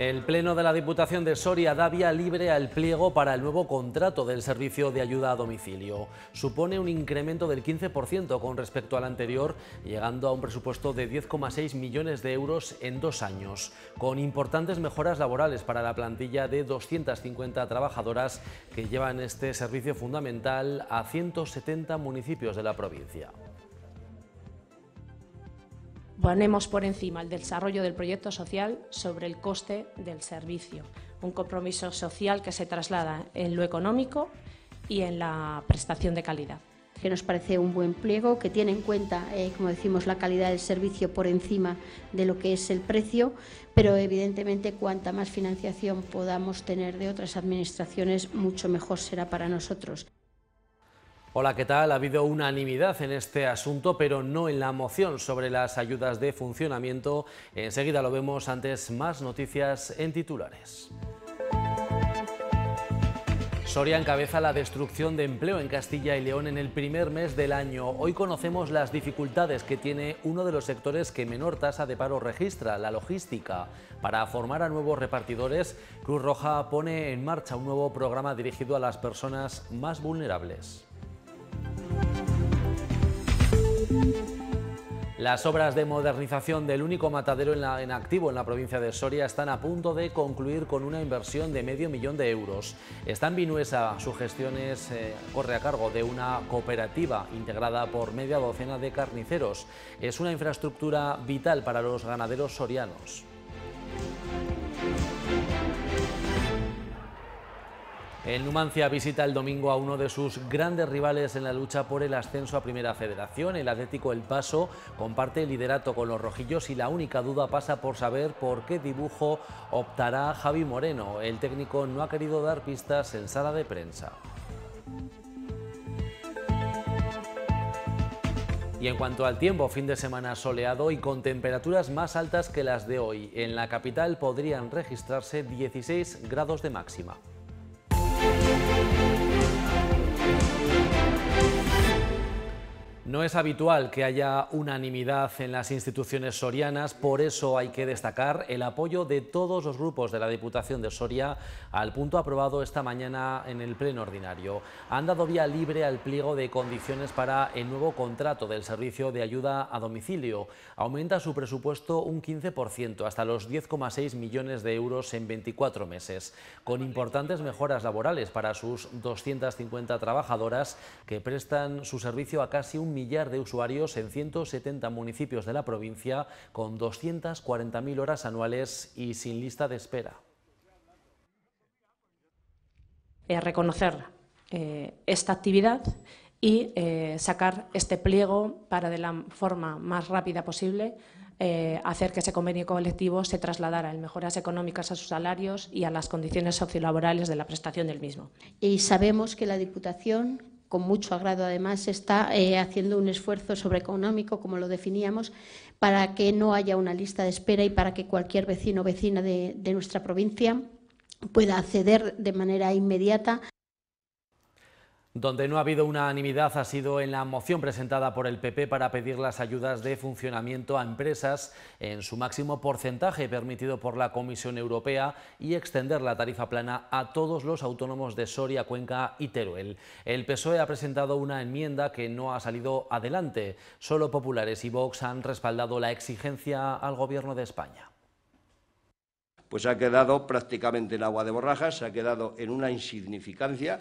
El Pleno de la Diputación de Soria da vía libre al pliego para el nuevo contrato del servicio de ayuda a domicilio. Supone un incremento del 15% con respecto al anterior, llegando a un presupuesto de 10,6 millones de euros en dos años, con importantes mejoras laborales para la plantilla de 250 trabajadoras que llevan este servicio fundamental a 170 municipios de la provincia ponemos por encima el desarrollo del proyecto social sobre el coste del servicio, un compromiso social que se traslada en lo económico y en la prestación de calidad. Que nos parece un buen pliego, que tiene en cuenta, eh, como decimos, la calidad del servicio por encima de lo que es el precio, pero evidentemente cuanta más financiación podamos tener de otras administraciones, mucho mejor será para nosotros. Hola, ¿qué tal? Ha habido unanimidad en este asunto, pero no en la moción sobre las ayudas de funcionamiento. Enseguida lo vemos, antes más noticias en titulares. Soria encabeza la destrucción de empleo en Castilla y León en el primer mes del año. Hoy conocemos las dificultades que tiene uno de los sectores que menor tasa de paro registra, la logística. Para formar a nuevos repartidores, Cruz Roja pone en marcha un nuevo programa dirigido a las personas más vulnerables. Las obras de modernización del único matadero en, activo en la provincia de Soria están a punto de concluir con una inversión de medio millón de euros. Está en Vinuesa, su gestión es, eh, corre a cargo de una cooperativa integrada por media docena de carniceros. Es una infraestructura vital para los ganaderos sorianos. El Numancia visita el domingo a uno de sus grandes rivales en la lucha por el ascenso a Primera Federación. El Atlético El Paso comparte el liderato con los rojillos y la única duda pasa por saber por qué dibujo optará Javi Moreno. El técnico no ha querido dar pistas en sala de prensa. Y en cuanto al tiempo, fin de semana soleado y con temperaturas más altas que las de hoy. En la capital podrían registrarse 16 grados de máxima. No es habitual que haya unanimidad en las instituciones sorianas, por eso hay que destacar el apoyo de todos los grupos de la Diputación de Soria al punto aprobado esta mañana en el Pleno Ordinario. Han dado vía libre al pliego de condiciones para el nuevo contrato del servicio de ayuda a domicilio. Aumenta su presupuesto un 15% hasta los 10,6 millones de euros en 24 meses, con importantes mejoras laborales para sus 250 trabajadoras que prestan su servicio a casi un millón millar de usuarios en 170 municipios de la provincia con 240.000 horas anuales y sin lista de espera. Eh, reconocer eh, esta actividad y eh, sacar este pliego para de la forma más rápida posible hacer que ese convenio colectivo se trasladara en mejoras económicas a sus salarios y a las condiciones sociolaborales de la prestación del mismo. Y sabemos que la Diputación con mucho agrado además, está eh, haciendo un esfuerzo sobreeconómico, como lo definíamos, para que no haya una lista de espera y para que cualquier vecino o vecina de nuestra provincia pueda acceder de manera inmediata donde no ha habido unanimidad ha sido en la moción presentada por el PP para pedir las ayudas de funcionamiento a empresas en su máximo porcentaje permitido por la Comisión Europea y extender la tarifa plana a todos los autónomos de Soria, Cuenca y Teruel. El PSOE ha presentado una enmienda que no ha salido adelante. Solo Populares y Vox han respaldado la exigencia al Gobierno de España pues ha quedado prácticamente en agua de borrajas, se ha quedado en una insignificancia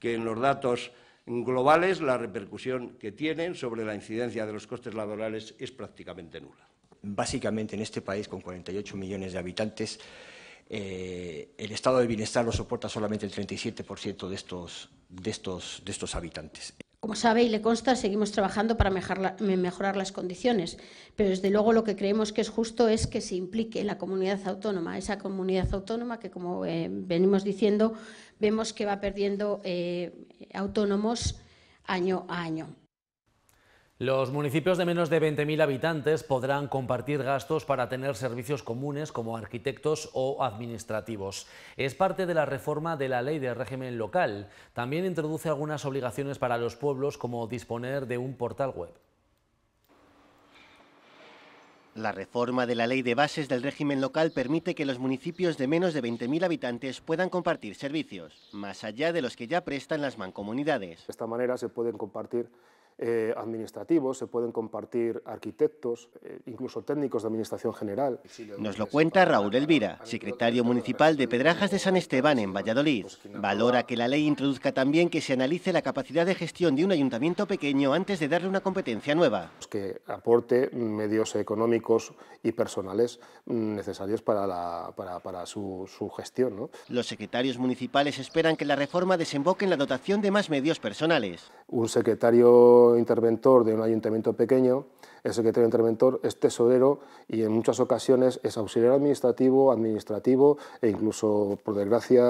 que en los datos globales la repercusión que tienen sobre la incidencia de los costes laborales es prácticamente nula. Básicamente en este país con 48 millones de habitantes, eh, el estado de bienestar lo soporta solamente el 37% de estos, de, estos, de estos habitantes. Como sabe y le consta, seguimos trabajando para mejorar las condiciones, pero desde luego lo que creemos que es justo es que se implique la comunidad autónoma, esa comunidad autónoma que, como eh, venimos diciendo, vemos que va perdiendo eh, autónomos año a año. Los municipios de menos de 20.000 habitantes podrán compartir gastos para tener servicios comunes como arquitectos o administrativos. Es parte de la reforma de la ley de régimen local. También introduce algunas obligaciones para los pueblos como disponer de un portal web. La reforma de la ley de bases del régimen local permite que los municipios de menos de 20.000 habitantes puedan compartir servicios, más allá de los que ya prestan las mancomunidades. De esta manera se pueden compartir eh, administrativos, se pueden compartir arquitectos, eh, incluso técnicos de administración general. Nos lo cuenta Raúl Elvira, secretario municipal de Pedrajas de San Esteban en Valladolid. Valora que la ley introduzca también que se analice la capacidad de gestión de un ayuntamiento pequeño antes de darle una competencia nueva. Que aporte medios económicos y personales mm, necesarios para, para, su, gestión. Los secretarios municipales esperan que la reforma desemboque en la dotación de más medios personales. Un secretario interventor de un ayuntamiento pequeño, el secretario interventor es tesorero y en muchas ocasiones es auxiliar administrativo, administrativo e incluso, por desgracia,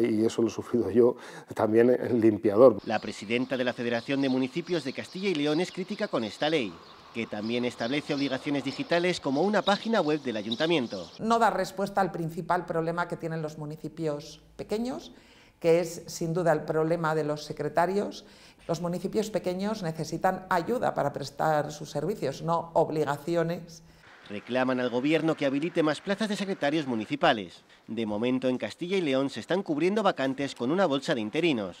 y eso lo he sufrido yo, también el limpiador. La presidenta de la Federación de Municipios de Castilla y León es crítica con esta ley que también establece obligaciones digitales como una página web del ayuntamiento. No da respuesta al principal problema que tienen los municipios pequeños, que es sin duda el problema de los secretarios los municipios pequeños necesitan ayuda para prestar sus servicios, no obligaciones. Reclaman al Gobierno que habilite más plazas de secretarios municipales. De momento, en Castilla y León se están cubriendo vacantes con una bolsa de interinos.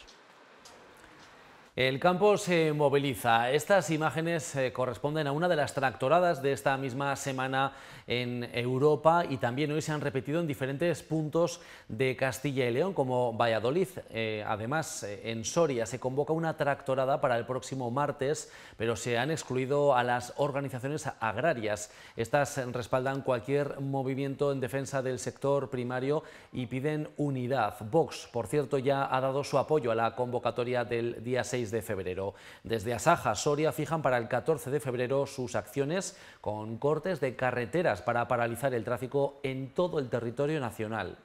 El campo se moviliza. Estas imágenes eh, corresponden a una de las tractoradas de esta misma semana en Europa y también hoy se han repetido en diferentes puntos de Castilla y León, como Valladolid. Eh, además, eh, en Soria se convoca una tractorada para el próximo martes, pero se han excluido a las organizaciones agrarias. Estas respaldan cualquier movimiento en defensa del sector primario y piden unidad. Vox, por cierto, ya ha dado su apoyo a la convocatoria del día de febrero. Desde Asaja, Soria fijan para el 14 de febrero sus acciones con cortes de carreteras para paralizar el tráfico en todo el territorio nacional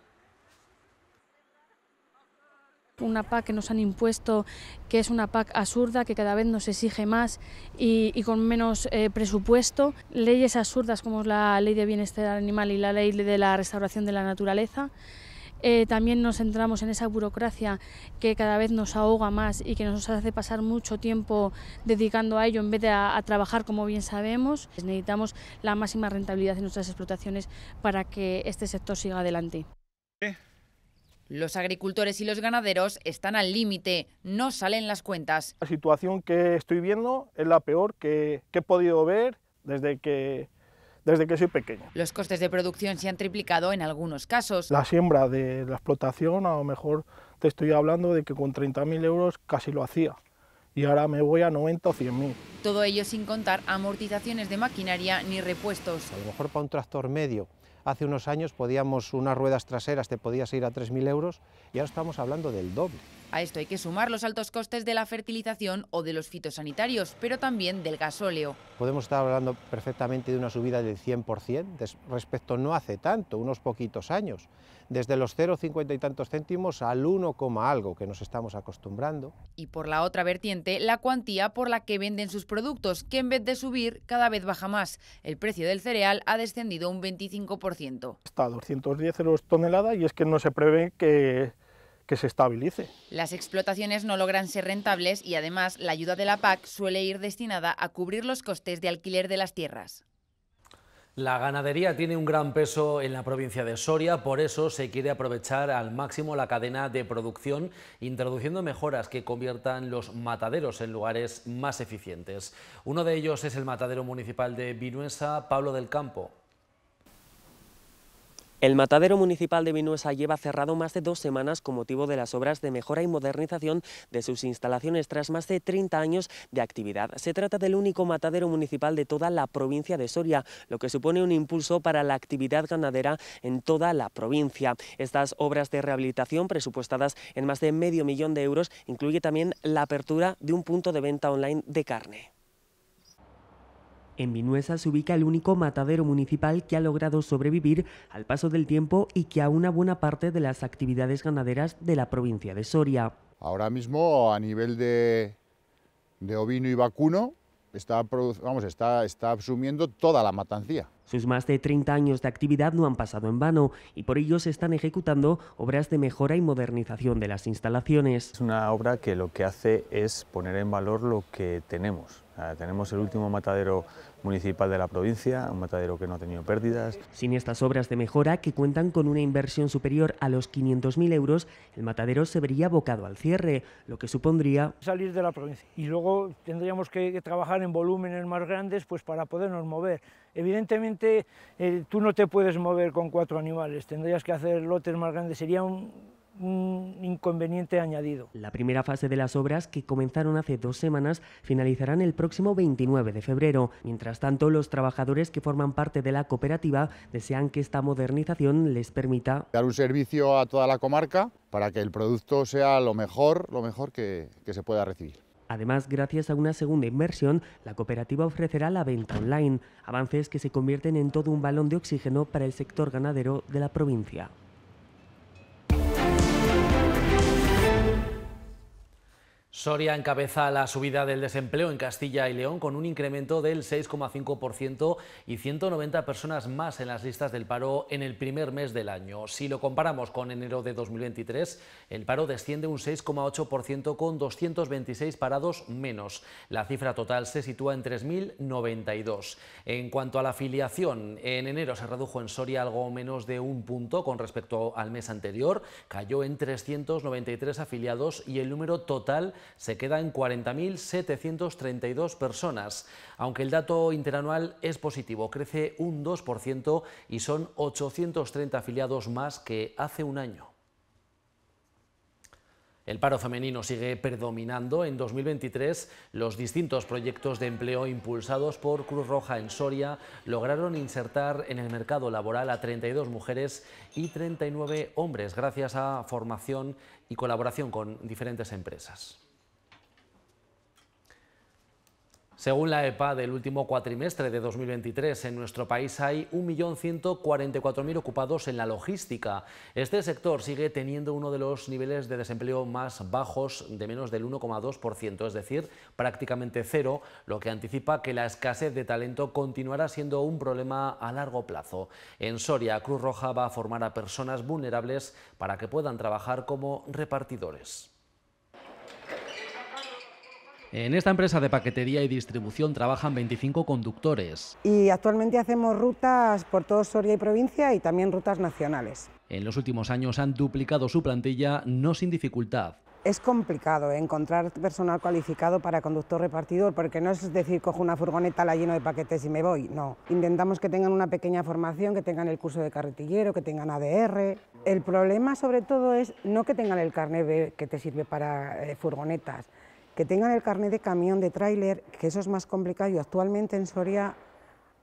una PAC que nos han impuesto, que es una PAC absurda, que cada vez nos exige más y, con menos eh, presupuesto. Leyes absurdas como la ley de bienestar animal y la ley de la restauración de la naturaleza. Eh, también nos centramos en esa burocracia que cada vez nos ahoga más y que nos hace pasar mucho tiempo dedicando a ello en vez de a, trabajar como bien sabemos. Necesitamos la máxima rentabilidad en nuestras explotaciones para que este sector siga adelante. Los agricultores y los ganaderos están al límite, no salen las cuentas. La situación que estoy viendo es la peor que he podido ver desde que desde que soy pequeño. Los costes de producción se han triplicado en algunos casos. La siembra de la explotación, a lo mejor te estoy hablando de que con 30.000 euros casi lo hacía y ahora me voy a 90 o 100.000. Todo ello sin contar amortizaciones de maquinaria ni repuestos. A lo mejor para un tractor medio, hace unos años podíamos unas ruedas traseras te podías ir a 3.000 euros y ahora estamos hablando del doble. A esto hay que sumar los altos costes de la fertilización o de los fitosanitarios, pero también del gasóleo. Podemos estar hablando perfectamente de una subida del 100% respecto no hace tanto, unos poquitos años, desde los 0,50 y tantos céntimos al 1, algo que nos estamos acostumbrando. Y por la otra vertiente, la cuantía por la que venden sus productos, que en vez de subir cada vez baja más. El precio del cereal ha descendido un 25%. Está a 210 euros tonelada y es que no se prevé que que se estabilice. Las explotaciones no logran ser rentables y además la ayuda de la PAC suele ir destinada a cubrir los costes de alquiler de las tierras. La ganadería tiene un gran peso en la provincia de Soria, por eso se quiere aprovechar al máximo la cadena de producción, introduciendo mejoras que conviertan los mataderos en lugares más eficientes. Uno de ellos es el matadero municipal de Vinuesa, Pablo del Campo. El matadero municipal de Vinuesa lleva cerrado más de dos semanas con motivo de las obras de mejora y modernización de sus instalaciones tras más de 30 años de actividad. Se trata del único matadero municipal de toda la provincia de Soria, lo que supone un impulso para la actividad ganadera en toda la provincia. Estas obras de rehabilitación, presupuestadas en más de medio millón de euros, incluye también la apertura de un punto de venta online de carne. En Vinuesa se ubica el único matadero municipal que ha logrado sobrevivir al paso del tiempo y que a una buena parte de las actividades ganaderas de la provincia de Soria. Ahora mismo, a nivel de, ovino y vacuno, está, vamos, está, está absumiendo toda la matancía. Sus más de 30 años de actividad no han pasado en vano y por ello se están ejecutando obras de mejora y modernización de las instalaciones. Es una obra que lo que hace es poner en valor lo que tenemos, eh, tenemos el último matadero municipal de la provincia, un matadero que no ha tenido pérdidas. Sin estas obras de mejora, que cuentan con una inversión superior a los 500.000 euros, el matadero se vería bocado al cierre, lo que supondría... Salir de la provincia y luego tendríamos que trabajar en volúmenes más grandes pues para podernos mover. Evidentemente eh, tú no te puedes mover con cuatro animales, tendrías que hacer lotes más grandes, sería un un inconveniente añadido. La primera fase de las obras, que comenzaron hace dos semanas, finalizarán el próximo 29 de febrero. Mientras tanto, los trabajadores que forman parte de la cooperativa desean que esta modernización les permita dar un servicio a toda la comarca para que el producto sea lo mejor, lo mejor que, que se pueda recibir. Además, gracias a una segunda inversión, la cooperativa ofrecerá la venta online, avances que se convierten en todo un balón de oxígeno para el sector ganadero de la provincia. Soria encabeza la subida del desempleo en Castilla y León con un incremento del 6,5% y 190 personas más en las listas del paro en el primer mes del año. Si lo comparamos con enero de 2023, el paro desciende un 6,8% con 226 parados menos. La cifra total se sitúa en 3.092. En cuanto a la afiliación, en enero se redujo en Soria algo menos de un punto con respecto al mes anterior, cayó en 393 afiliados y el número total se queda en 40.732 personas. Aunque el dato interanual es positivo, crece un 2% y son 830 afiliados más que hace un año. El paro femenino sigue predominando. En 2023, los distintos proyectos de empleo impulsados por Cruz Roja en Soria lograron insertar en el mercado laboral a 32 mujeres y 39 hombres gracias a formación y colaboración con diferentes empresas. Según la EPA del último cuatrimestre de 2023, en nuestro país hay 1.144.000 ocupados en la logística. Este sector sigue teniendo uno de los niveles de desempleo más bajos, de menos del 1,2%, es decir, prácticamente cero, lo que anticipa que la escasez de talento continuará siendo un problema a largo plazo. En Soria, Cruz Roja va a formar a personas vulnerables para que puedan trabajar como repartidores. En esta empresa de paquetería y distribución trabajan 25 conductores. Y actualmente hacemos rutas por todo Soria y provincia y también rutas nacionales. En los últimos años han duplicado su plantilla, no sin dificultad. Es complicado encontrar personal cualificado para conductor repartidor, porque no es decir, cojo una furgoneta, la lleno de paquetes y me voy. No, intentamos que tengan una pequeña formación, que tengan el curso de carretillero, que tengan ADR. El problema sobre todo es no que tengan el carnet que te sirve para eh, furgonetas, que tengan el carnet de camión, de tráiler, que eso es más complicado y actualmente en Soria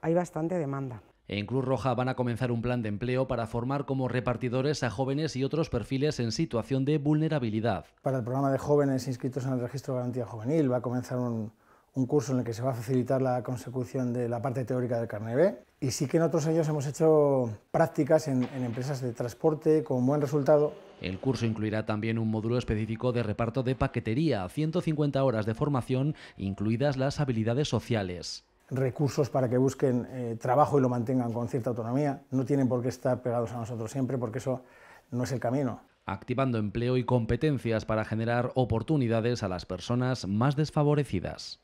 hay bastante demanda. En Cruz Roja van a comenzar un plan de empleo para formar como repartidores a jóvenes y otros perfiles en situación de vulnerabilidad. Para el programa de jóvenes inscritos en el Registro de Garantía Juvenil va a comenzar un, un curso en el que se va a facilitar la consecución de la parte teórica del carnet B. Y sí que en otros años hemos hecho prácticas en, empresas de transporte con buen resultado. El curso incluirá también un módulo específico de reparto de paquetería, 150 horas de formación, incluidas las habilidades sociales recursos para que busquen eh, trabajo y lo mantengan con cierta autonomía. No tienen por qué estar pegados a nosotros siempre porque eso no es el camino. Activando empleo y competencias para generar oportunidades a las personas más desfavorecidas.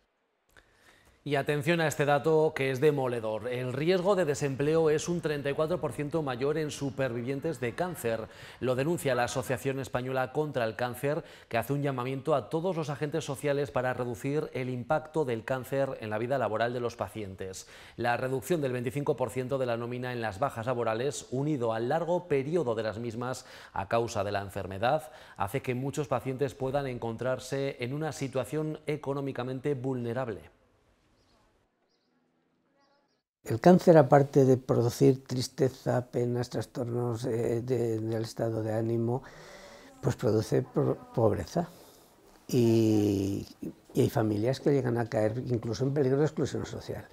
Y atención a este dato que es demoledor. El riesgo de desempleo es un 34% mayor en supervivientes de cáncer. Lo denuncia la Asociación Española contra el Cáncer, que hace un llamamiento a todos los agentes sociales para reducir el impacto del cáncer en la vida laboral de los pacientes. La reducción del 25% de la nómina en las bajas laborales, unido al largo periodo de las mismas a causa de la enfermedad, hace que muchos pacientes puedan encontrarse en una situación económicamente vulnerable. El cáncer, aparte de producir tristeza, penas, trastornos eh, del estado de ánimo, pues produce pobreza. Y, hay familias que llegan a caer incluso en peligro de exclusión social.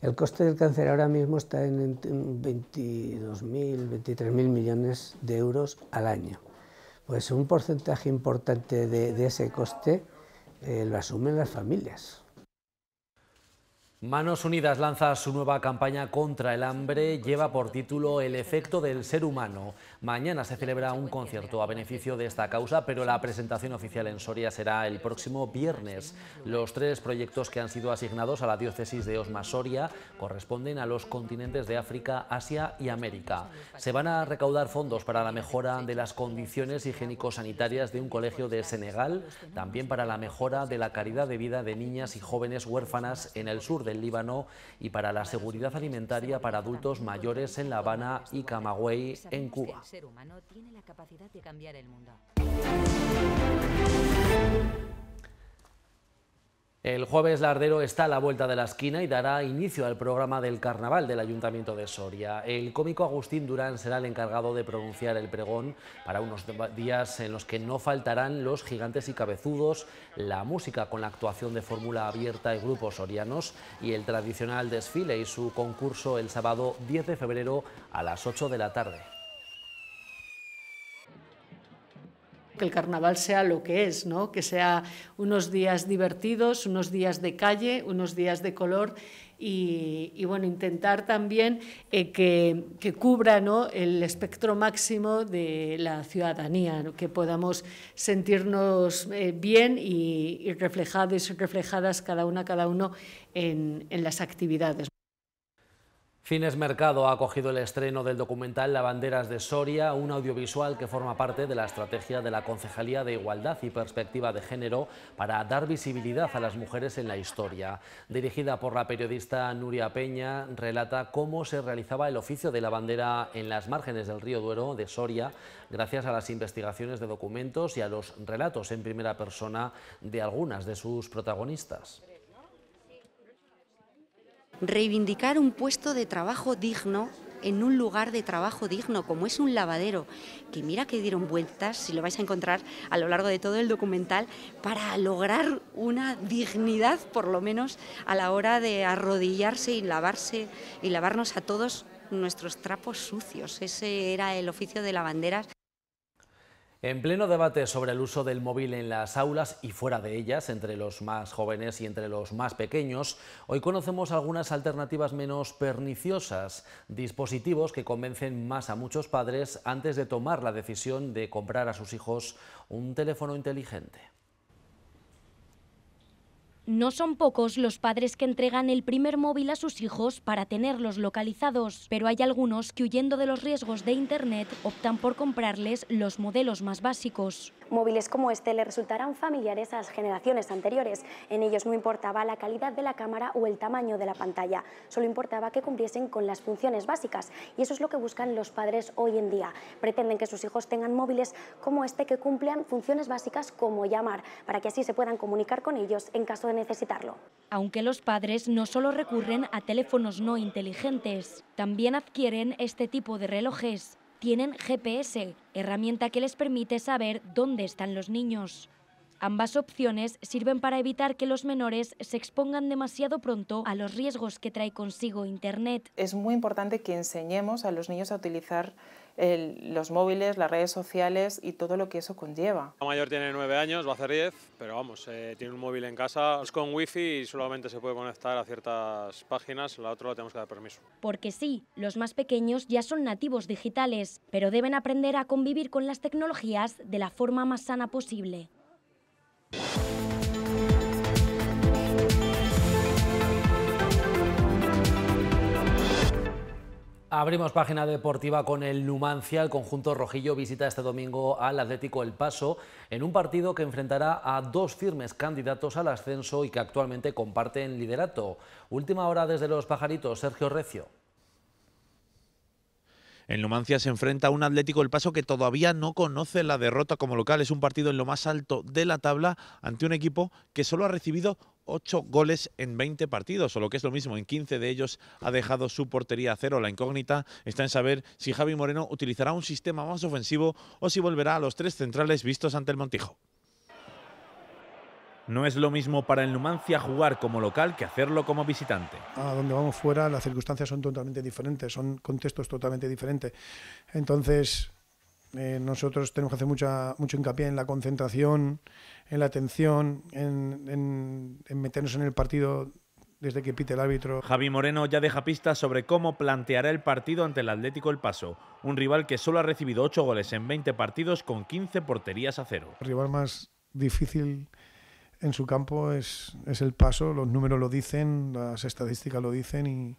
El coste del cáncer ahora mismo está en 22.000, 23.000 millones de euros al año. Pues un porcentaje importante de, ese coste eh, lo asumen las familias. Manos Unidas lanza su nueva campaña contra el hambre, lleva por título El efecto del ser humano. Mañana se celebra un concierto a beneficio de esta causa, pero la presentación oficial en Soria será el próximo viernes. Los tres proyectos que han sido asignados a la diócesis de Osma Soria corresponden a los continentes de África, Asia y América. Se van a recaudar fondos para la mejora de las condiciones higiénico-sanitarias de un colegio de Senegal, también para la mejora de la calidad de vida de niñas y jóvenes huérfanas en el sur de Líbano y para la seguridad alimentaria para adultos mayores en La Habana y Camagüey, en Cuba. El jueves Lardero está a la vuelta de la esquina y dará inicio al programa del Carnaval del Ayuntamiento de Soria. El cómico Agustín Durán será el encargado de pronunciar el pregón para unos días en los que no faltarán los gigantes y cabezudos, la música con la actuación de fórmula abierta y grupos sorianos y el tradicional desfile y su concurso el sábado 10 de febrero a las 8 de la tarde. que el carnaval sea lo que es, ¿no? que sea unos días divertidos, unos días de calle, unos días de color y, bueno, intentar también eh, que, cubra el espectro máximo de la ciudadanía, que podamos sentirnos eh, bien y, reflejados y reflejadas cada una, cada uno en, en las actividades. Fines Mercado ha acogido el estreno del documental La banderas de Soria, un audiovisual que forma parte de la estrategia de la Concejalía de Igualdad y Perspectiva de Género para dar visibilidad a las mujeres en la historia. Dirigida por la periodista Nuria Peña, relata cómo se realizaba el oficio de la bandera en las márgenes del río Duero de Soria, gracias a las investigaciones de documentos y a los relatos en primera persona de algunas de sus protagonistas reivindicar un puesto de trabajo digno en un lugar de trabajo digno, como es un lavadero, que mira que dieron vueltas, si lo vais a encontrar a lo largo de todo el documental, para lograr una dignidad, por lo menos a la hora de arrodillarse y lavarse y lavarnos a todos nuestros trapos sucios. Ese era el oficio de lavanderas. En pleno debate sobre el uso del móvil en las aulas y fuera de ellas, entre los más jóvenes y entre los más pequeños, hoy conocemos algunas alternativas menos perniciosas, dispositivos que convencen más a muchos padres antes de tomar la decisión de comprar a sus hijos un teléfono inteligente. No son pocos los padres que entregan el primer móvil a sus hijos para tenerlos localizados, pero hay algunos que huyendo de los riesgos de Internet optan por comprarles los modelos más básicos móviles como este le resultarán familiares a las generaciones anteriores. En ellos no importaba la calidad de la cámara o el tamaño de la pantalla, solo importaba que cumpliesen con las funciones básicas y eso es lo que buscan los padres hoy en día. Pretenden que sus hijos tengan móviles como este que cumplan funciones básicas como llamar, para que así se puedan comunicar con ellos en caso de necesitarlo. Aunque los padres no solo recurren a teléfonos no inteligentes, también adquieren este tipo de relojes tienen GPS, herramienta que les permite saber dónde están los niños. Ambas opciones sirven para evitar que los menores se expongan demasiado pronto a los riesgos que trae consigo Internet. Es muy importante que enseñemos a los niños a utilizar los móviles, las redes sociales y todo lo que eso conlleva. La mayor tiene nueve años, va a hacer 10, pero vamos, eh, tiene un móvil en casa, es con wifi y solamente se puede conectar a ciertas páginas, la otra la tenemos que dar permiso. Porque sí, los más pequeños ya son nativos digitales, pero deben aprender a convivir con las tecnologías de la forma más sana posible. Abrimos página deportiva con el Numancia. El conjunto rojillo visita este domingo al Atlético El Paso en un partido que enfrentará a dos firmes candidatos al ascenso y que actualmente comparten liderato. Última hora desde los pajaritos, Sergio Recio. En Numancia se enfrenta a un Atlético el Paso que todavía no conoce la derrota como local. Es un partido en lo más alto de la tabla ante un equipo que solo ha recibido 8 goles en 20 partidos, o lo que es lo mismo, en 15 de ellos ha dejado su portería a cero. La incógnita está en saber si Javi Moreno utilizará un sistema más ofensivo o si volverá a los tres centrales vistos ante el Montijo. No es lo mismo para el Numancia jugar como local que hacerlo como visitante. A donde vamos fuera las circunstancias son totalmente diferentes, son contextos totalmente diferentes. Entonces, eh, nosotros tenemos que hacer mucha, mucho hincapié en la concentración, en la atención, en, meternos en el partido desde que pite el árbitro. Javi Moreno ya deja pistas sobre cómo planteará el partido ante el Atlético El Paso, un rival que solo ha recibido 8 goles en 20 partidos con 15 porterías a cero. El rival más difícil en su campo es, el paso, los números lo dicen, las estadísticas lo dicen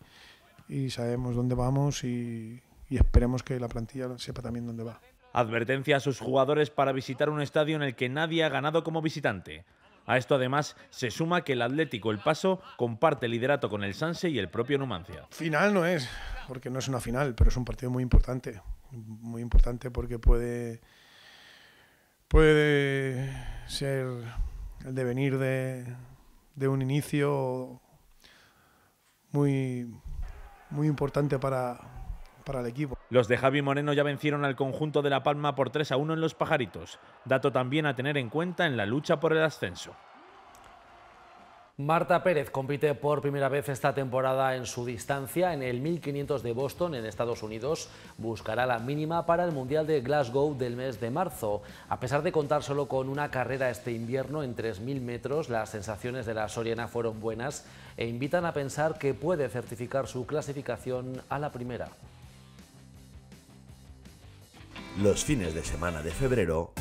y, sabemos dónde vamos y, esperemos que la plantilla sepa también dónde va. Advertencia a sus jugadores para visitar un estadio en el que nadie ha ganado como visitante. A esto además se suma que el Atlético El Paso comparte liderato con el Sanse y el propio Numancia. Final no es, porque no es una final, pero es un partido muy importante. Muy importante porque puede, puede ser el devenir de, de un inicio muy, importante para, para el equipo. Los de Javi Moreno ya vencieron al conjunto de La Palma por 3 a 1 en los pajaritos, dato también a tener en cuenta en la lucha por el ascenso. Marta Pérez compite por primera vez esta temporada en su distancia en el 1500 de Boston, en Estados Unidos. Buscará la mínima para el Mundial de Glasgow del mes de marzo. A pesar de contar solo con una carrera este invierno en 3.000 metros, las sensaciones de la Soriana fueron buenas e invitan a pensar que puede certificar su clasificación a la primera. Los fines de semana de febrero,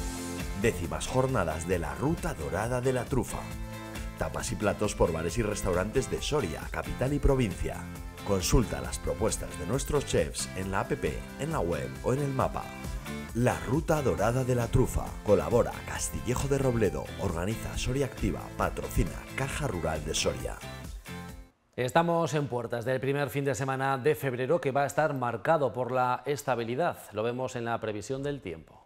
décimas jornadas de la Ruta Dorada de la Trufa tapas y platos por bares y restaurantes de Soria, capital y provincia. Consulta las propuestas de nuestros chefs en la app, en la web o en el mapa. La Ruta Dorada de la Trufa. Colabora Castillejo de Robledo. Organiza Soria Activa. Patrocina Caja Rural de Soria. Estamos en puertas del primer fin de semana de febrero que va a estar marcado por la estabilidad. Lo vemos en la previsión del tiempo.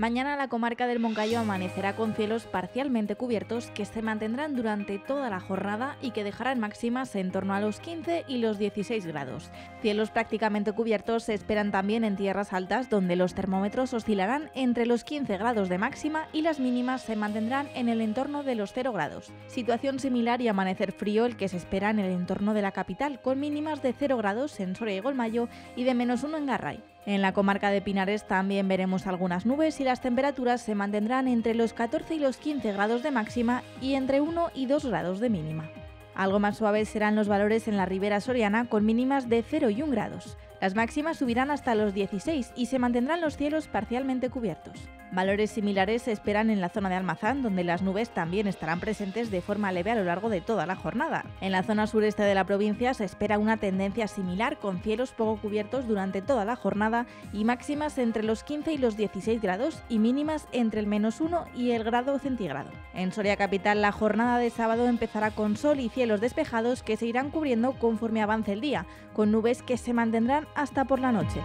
Mañana la comarca del Moncayo amanecerá con cielos parcialmente cubiertos que se mantendrán durante toda la jornada y que dejarán máximas en torno a los 15 y los 16 grados. Cielos prácticamente cubiertos se esperan también en tierras altas donde los termómetros oscilarán entre los 15 grados de máxima y las mínimas se mantendrán en el entorno de los 0 grados. Situación similar y amanecer frío el que se espera en el entorno de la capital con mínimas de 0 grados en Soria y Golmayo y de menos 1 en Garray. En la comarca de Pinares también veremos algunas nubes y las temperaturas se mantendrán entre los 14 y los 15 grados de máxima y entre 1 y 2 grados de mínima. Algo más suaves serán los valores en la ribera soriana con mínimas de 0 y 1 grados. Las máximas subirán hasta los 16 y se mantendrán los cielos parcialmente cubiertos. Valores similares se esperan en la zona de Almazán, donde las nubes también estarán presentes de forma leve a lo largo de toda la jornada. En la zona sureste de la provincia se espera una tendencia similar con cielos poco cubiertos durante toda la jornada y máximas entre los 15 y los 16 grados y mínimas entre el menos 1 y el grado centígrado. En Soria Capital la jornada de sábado empezará con sol y cielos despejados que se irán cubriendo conforme avance el día, con nubes que se mantendrán hasta por la noche.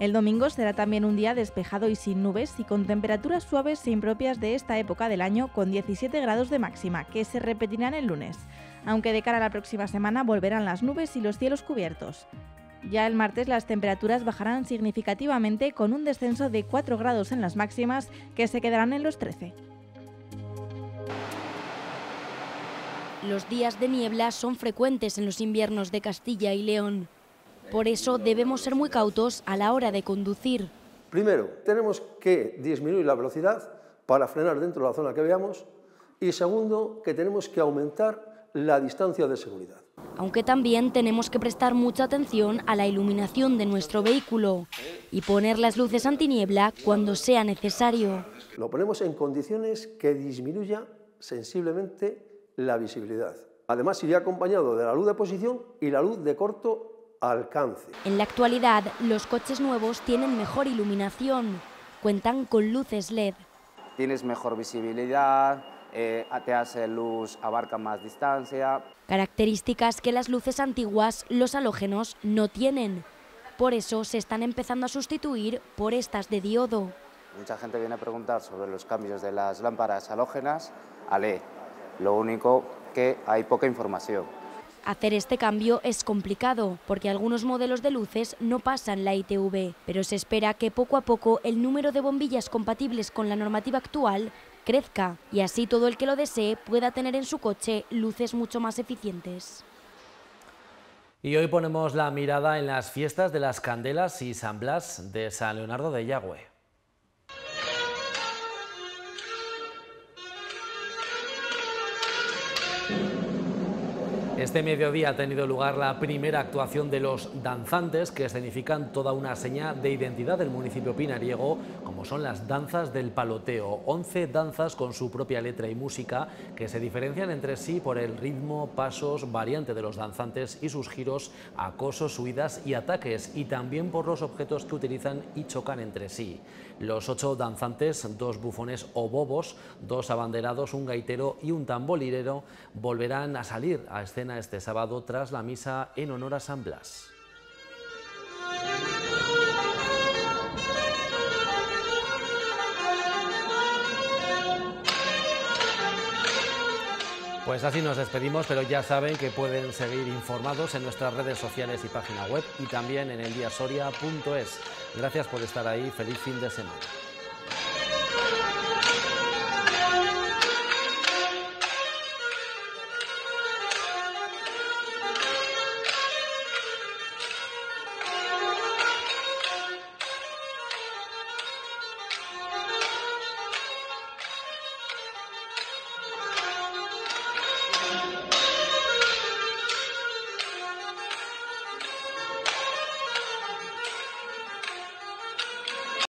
El domingo será también un día despejado y sin nubes y con temperaturas suaves e impropias de esta época del año con 17 grados de máxima, que se repetirán el lunes, aunque de cara a la próxima semana volverán las nubes y los cielos cubiertos. Ya el martes las temperaturas bajarán significativamente con un descenso de 4 grados en las máximas que se quedarán en los 13. Los días de niebla son frecuentes en los inviernos de Castilla y León. Por eso debemos ser muy cautos a la hora de conducir. Primero, tenemos que disminuir la velocidad para frenar dentro de la zona que veamos y segundo, que tenemos que aumentar la distancia de seguridad. Aunque también tenemos que prestar mucha atención a la iluminación de nuestro vehículo y poner las luces antiniebla cuando sea necesario. Lo ponemos en condiciones que disminuya sensiblemente la visibilidad. Además, iría acompañado de la luz de posición y la luz de corto en la actualidad, los coches nuevos tienen mejor iluminación, cuentan con luces LED. Tienes mejor visibilidad, eh, te hace luz, abarca más distancia. Características que las luces antiguas, los halógenos, no tienen. Por eso se están empezando a sustituir por estas de diodo. Mucha gente viene a preguntar sobre los cambios de las lámparas halógenas a LED. Lo único que hay poca información. Hacer este cambio es complicado porque algunos modelos de luces no pasan la ITV, pero se espera que poco a poco el número de bombillas compatibles con la normativa actual crezca y así todo el que lo desee pueda tener en su coche luces mucho más eficientes. Y hoy ponemos la mirada en las fiestas de las Candelas y San Blas de San Leonardo de Yagüe. Este mediodía ha tenido lugar la primera actuación de los danzantes que escenifican toda una seña de identidad del municipio pinariego, como son las danzas del paloteo, 11 danzas con su propia letra y música que se diferencian entre sí por el ritmo, pasos, variante de los danzantes y sus giros, acosos, huidas y ataques, y también por los objetos que utilizan y chocan entre sí los ocho danzantes, dos bufones o bobos, dos abanderados, un gaitero y un tambolirero volverán a salir a escena este sábado tras la misa en honor a San Blas. Pues así nos despedimos, pero ya saben que pueden seguir informados en nuestras redes sociales y página web y también en eldiasoria.es. Gracias por estar ahí, feliz fin de semana.